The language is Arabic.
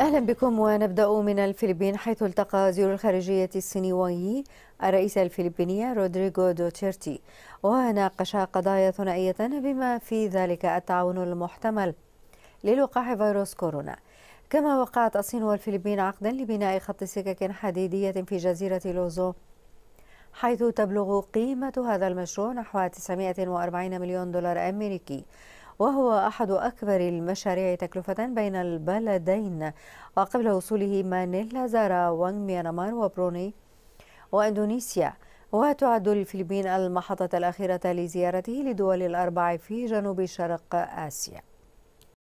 أهلا بكم ونبدأ من الفلبين حيث التقى وزير الخارجية السنوي الرئيس الفلبيني رودريغو دوتيرتي وناقش قضايا ثنائية بما في ذلك التعاون المحتمل للقاح فيروس كورونا كما وقعت الصين والفلبين عقدا لبناء خط سكك حديدية في جزيرة لوزو حيث تبلغ قيمة هذا المشروع نحو 940 مليون دولار أمريكي وهو أحد أكبر المشاريع تكلفة بين البلدين وقبل وصوله مانيلا زار وانغ ميانمار وبروني وإندونيسيا وتعد الفلبين المحطة الأخيرة لزيارته لدول الأربع في جنوب شرق آسيا